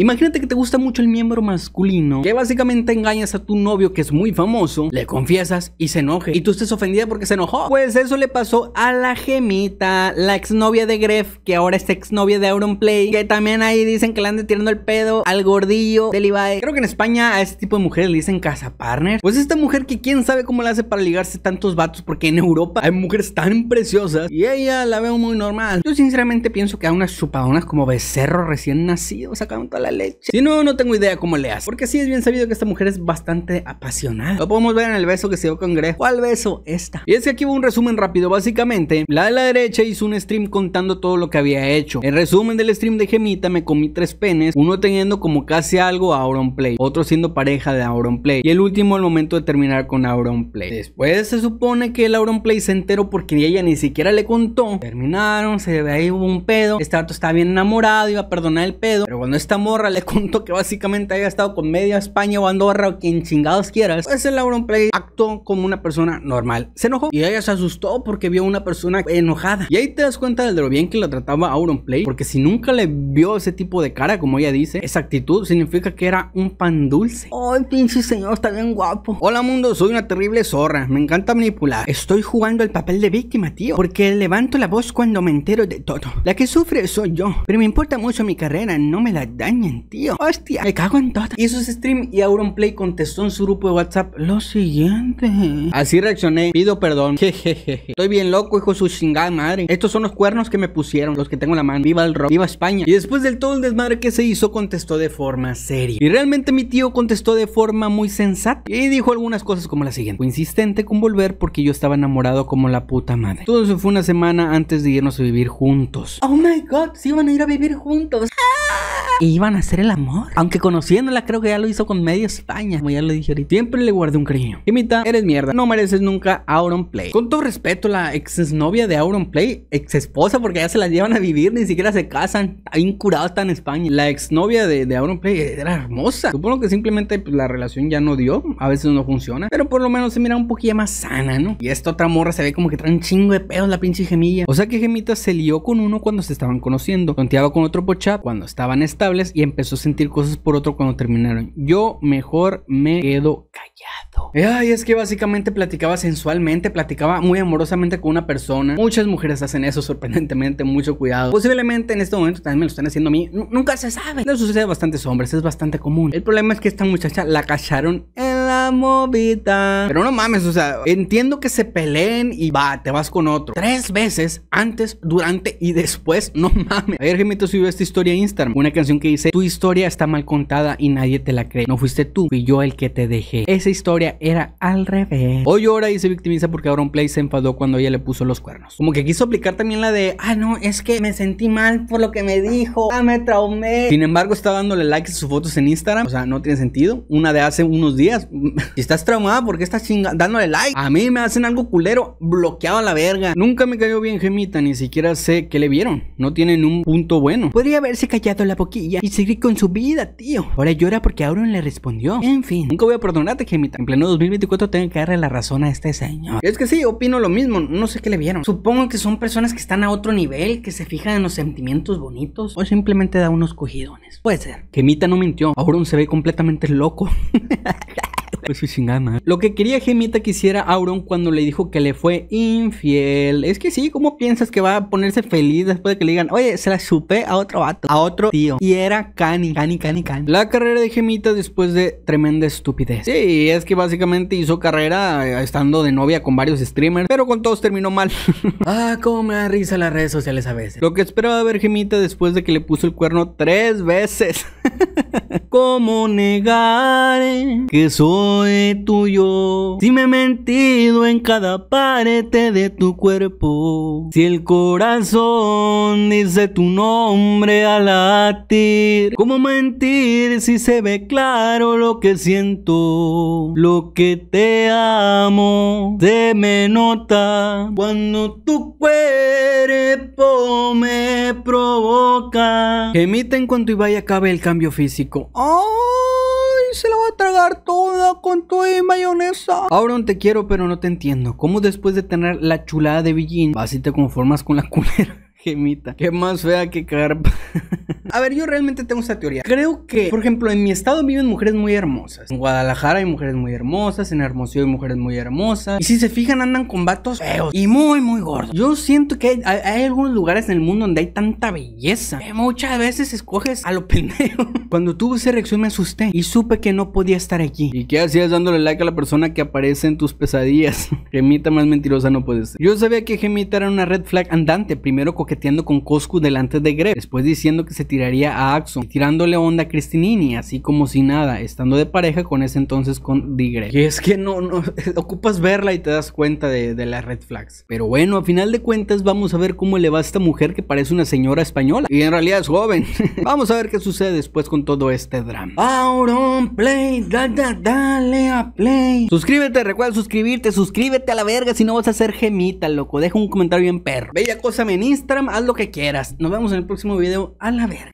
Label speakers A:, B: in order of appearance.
A: Imagínate que te gusta mucho el miembro masculino, que básicamente engañas a tu novio que es muy famoso, le confiesas y se enoje. Y tú estés ofendida porque se enojó. Pues eso le pasó a la gemita, la exnovia de Gref, que ahora es exnovia de Play, que también ahí dicen que le ande tirando el pedo al gordillo del Ibai. Creo que en España a este tipo de mujeres le dicen casa partner. Pues esta mujer que quién sabe cómo la hace para ligarse tantos vatos, porque en Europa hay mujeres tan preciosas y ella la veo muy normal. Yo sinceramente pienso que a unas chupadonas como Becerro recién nacido, sacando toda la leche. Si no, no tengo idea cómo le hace. Porque si es bien sabido que esta mujer es bastante apasionada. Lo podemos ver en el beso que se dio con Greg. ¿Cuál beso? Esta. Y es que aquí hubo un resumen rápido. Básicamente, la de la derecha hizo un stream contando todo lo que había hecho. El resumen del stream de Gemita me comí tres penes. Uno teniendo como casi algo a Auron Play. Otro siendo pareja de Auron Play. Y el último al momento de terminar con Auron Play. Después se supone que el Auron Play se enteró porque ella ni siquiera le contó. Terminaron, se ve ahí hubo un pedo. Este dato está bien enamorado, iba a perdonar el pedo. Pero cuando está amor le contó que básicamente haya estado con media España o Andorra o quien chingados quieras, Es pues el Auron Play actuó como una persona normal. Se enojó y ella se asustó porque vio una persona enojada. Y ahí te das cuenta de lo bien que la trataba Auron Play, porque si nunca le vio ese tipo de cara, como ella dice, esa actitud significa que era un pan dulce. Ay pinche señor está bien guapo. Hola mundo, soy una terrible zorra. Me encanta manipular. Estoy jugando el papel de víctima, tío, porque levanto la voz cuando me entero de todo. La que sufre soy yo, pero me importa mucho mi carrera, no me la daño en tío. Hostia, me cago en todo. Hizo ese stream y Auronplay contestó en su grupo de WhatsApp lo siguiente. Así reaccioné, pido perdón. Jejeje. Estoy bien loco, hijo de su chingada madre. Estos son los cuernos que me pusieron, los que tengo en la mano. Viva el rock, viva España. Y después del todo el desmadre que se hizo, contestó de forma seria. Y realmente mi tío contestó de forma muy sensata. Y dijo algunas cosas como la siguiente. Fue insistente con volver porque yo estaba enamorado como la puta madre. Todo eso fue una semana antes de irnos a vivir juntos. Oh my god, si iban a ir a vivir juntos. Ah. iban hacer el amor. Aunque conociéndola, creo que ya lo hizo con media España, como ya lo dije ahorita. Siempre le guardé un cariño. Gemita, eres mierda. No mereces nunca Auron Play. Con todo respeto, la ex novia de Auron Play, ex esposa, porque ya se la llevan a vivir, ni siquiera se casan. Hay un hasta en España. La ex novia de, de Auron Play era hermosa. Supongo que simplemente pues, la relación ya no dio. A veces no funciona. Pero por lo menos se mira un poquito más sana, ¿no? Y esta otra morra se ve como que trae un chingo de pedos la pinche gemilla. O sea que Gemita se lió con uno cuando se estaban conociendo. Tonteaba con otro pochap cuando estaban estables y empezó a sentir cosas por otro cuando terminaron. Yo mejor me quedo callado. Ay, es que básicamente platicaba sensualmente, platicaba muy amorosamente con una persona. Muchas mujeres hacen eso sorprendentemente, mucho cuidado. Posiblemente en este momento también me lo están haciendo a mí. nunca se sabe. No sucede a bastantes hombres, es bastante común. El problema es que esta muchacha la cacharon. En pero no mames, o sea, entiendo que se peleen y va, te vas con otro. Tres veces antes, durante y después, no mames. Ayer Gemito subió esta historia a Instagram. Una canción que dice, tu historia está mal contada y nadie te la cree. No fuiste tú, fui yo el que te dejé. Esa historia era al revés. Hoy llora y se victimiza porque Aaron Play se enfadó cuando ella le puso los cuernos. Como que quiso aplicar también la de, ah, no, es que me sentí mal por lo que me dijo. Ah, me traumé. Sin embargo, está dándole likes a sus fotos en Instagram. O sea, no tiene sentido. Una de hace unos días, estás traumada porque estás chingando, dándole like. A mí me hacen algo culero, bloqueado a la verga. Nunca me cayó bien Gemita, ni siquiera sé qué le vieron. No tienen un punto bueno. Podría haberse callado la boquilla y seguir con su vida, tío. Ahora llora porque Auron le respondió. En fin, nunca voy a perdonarte, Gemita. En pleno 2024 tengo que darle la razón a este señor. Es que sí, opino lo mismo. No sé qué le vieron. Supongo que son personas que están a otro nivel, que se fijan en los sentimientos bonitos o simplemente da unos cogidones. Puede ser. Gemita no mintió. Auron se ve completamente loco. Pues Lo que quería Gemita que hiciera Auron cuando le dijo que le fue infiel. Es que sí, ¿cómo piensas que va a ponerse feliz después de que le digan, oye, se la supe a otro vato, a otro tío? Y era Cani, Cani, Cani, Cani. La carrera de Gemita después de tremenda estupidez. Sí, es que básicamente hizo carrera eh, estando de novia con varios streamers, pero con todos terminó mal. ah, cómo me da risa las redes sociales a veces. Lo que esperaba ver Gemita después de que le puso el cuerno tres veces. ¿Cómo negar que soy tuyo? Si me he mentido en cada parte de tu cuerpo. Si el corazón dice tu nombre al latir. ¿Cómo mentir si se ve claro lo que siento? Lo que te amo se me nota cuando tú eres provoca. emite en cuanto vaya acabe el cambio físico. ¡Ay! Se la va a tragar toda con tu mayonesa. Auron, te quiero, pero no te entiendo. ¿Cómo después de tener la chulada de Billín, así te conformas con la culera? Gemita. Qué más fea que carpa. a ver, yo realmente tengo esta teoría. Creo que, por ejemplo, en mi estado viven mujeres muy hermosas. En Guadalajara hay mujeres muy hermosas. En Hermosillo hay mujeres muy hermosas. Y si se fijan, andan con vatos feos y muy, muy gordos. Yo siento que hay, algunos lugares en el mundo donde hay tanta belleza. Que muchas veces escoges a lo primero Cuando tuve esa reacción me asusté y supe que no podía estar aquí. ¿Y qué hacías dándole like a la persona que aparece en tus pesadillas? Gemita más mentirosa no puede ser. Yo sabía que Gemita era una red flag andante. Primero con Coscu delante de Greb, después diciendo que se tiraría a Axon, tirándole onda a Cristinini, así como si nada, estando de pareja con ese entonces con Digre. Y es que no, no, ocupas verla y te das cuenta de, de las red flags. Pero bueno, a final de cuentas vamos a ver cómo le va a esta mujer que parece una señora española y en realidad es joven. vamos a ver qué sucede después con todo este drama. Auron Play, dale a play. Suscríbete, recuerda suscribirte, suscríbete a la verga si no vas a ser gemita, loco. Deja un comentario bien perro. Bella cosa ministra haz lo que quieras. Nos vemos en el próximo video. A la verga.